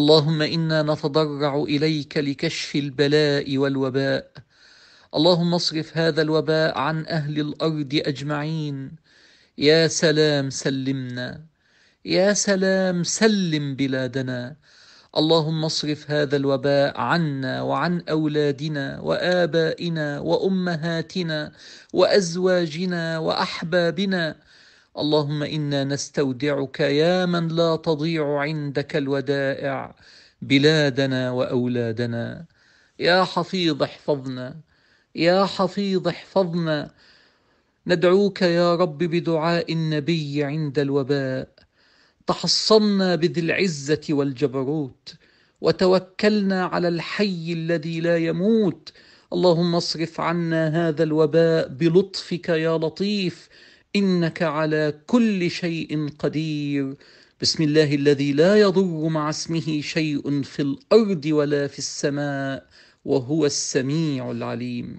اللهم انا نتضرع اليك لكشف البلاء والوباء اللهم اصرف هذا الوباء عن اهل الارض اجمعين يا سلام سلمنا يا سلام سلم بلادنا اللهم اصرف هذا الوباء عنا وعن اولادنا وابائنا وامهاتنا وازواجنا واحبابنا اللهم انا نستودعك يا من لا تضيع عندك الودائع بلادنا واولادنا يا حفيظ احفظنا يا حفيظ احفظنا ندعوك يا رب بدعاء النبي عند الوباء تحصنا بذي العزه والجبروت وتوكلنا على الحي الذي لا يموت اللهم اصرف عنا هذا الوباء بلطفك يا لطيف انك على كل شيء قدير بسم الله الذي لا يضر مع اسمه شيء في الارض ولا في السماء وهو السميع العليم